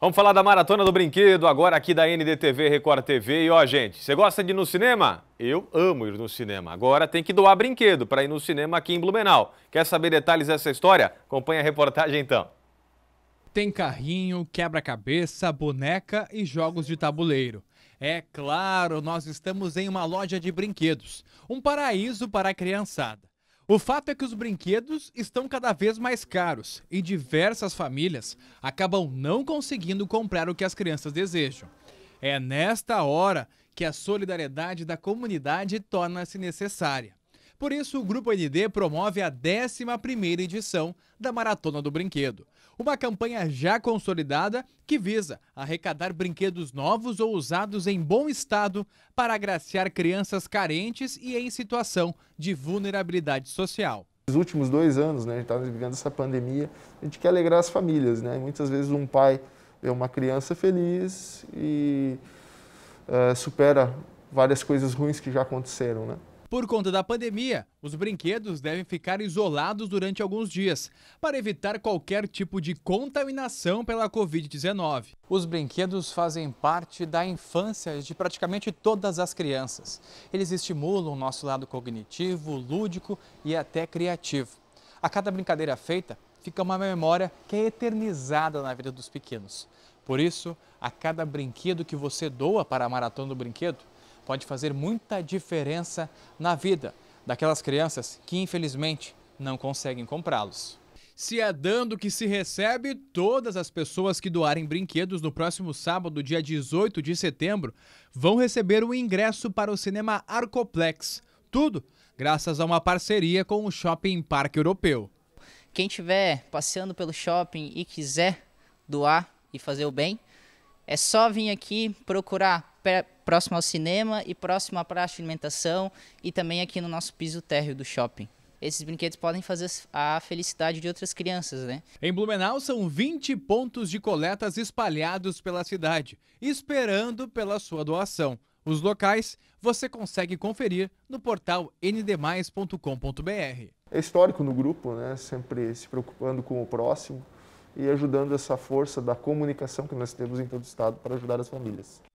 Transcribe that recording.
Vamos falar da Maratona do Brinquedo, agora aqui da NDTV Record TV. E ó, gente, você gosta de ir no cinema? Eu amo ir no cinema. Agora tem que doar brinquedo para ir no cinema aqui em Blumenau. Quer saber detalhes dessa história? Acompanhe a reportagem então. Tem carrinho, quebra-cabeça, boneca e jogos de tabuleiro. É claro, nós estamos em uma loja de brinquedos um paraíso para a criançada. O fato é que os brinquedos estão cada vez mais caros e diversas famílias acabam não conseguindo comprar o que as crianças desejam. É nesta hora que a solidariedade da comunidade torna-se necessária. Por isso, o Grupo ND promove a 11ª edição da Maratona do Brinquedo uma campanha já consolidada que visa arrecadar brinquedos novos ou usados em bom estado para agraciar crianças carentes e em situação de vulnerabilidade social. Nos últimos dois anos, né, a gente estava tá vivendo essa pandemia, a gente quer alegrar as famílias. Né? Muitas vezes um pai vê uma criança feliz e uh, supera várias coisas ruins que já aconteceram. Né? Por conta da pandemia, os brinquedos devem ficar isolados durante alguns dias, para evitar qualquer tipo de contaminação pela Covid-19. Os brinquedos fazem parte da infância de praticamente todas as crianças. Eles estimulam o nosso lado cognitivo, lúdico e até criativo. A cada brincadeira feita, fica uma memória que é eternizada na vida dos pequenos. Por isso, a cada brinquedo que você doa para a Maratona do Brinquedo, pode fazer muita diferença na vida daquelas crianças que infelizmente não conseguem comprá-los. Se é dando que se recebe, todas as pessoas que doarem brinquedos no próximo sábado, dia 18 de setembro, vão receber o ingresso para o cinema Arcoplex. Tudo graças a uma parceria com o Shopping Parque Europeu. Quem estiver passeando pelo shopping e quiser doar e fazer o bem, é só vir aqui procurar próximo ao cinema e próximo à praça de alimentação e também aqui no nosso piso térreo do shopping esses brinquedos podem fazer a felicidade de outras crianças, né? Em Blumenau são 20 pontos de coletas espalhados pela cidade, esperando pela sua doação. Os locais você consegue conferir no portal ndmais.com.br. É histórico no grupo, né? Sempre se preocupando com o próximo e ajudando essa força da comunicação que nós temos em todo o estado para ajudar as famílias.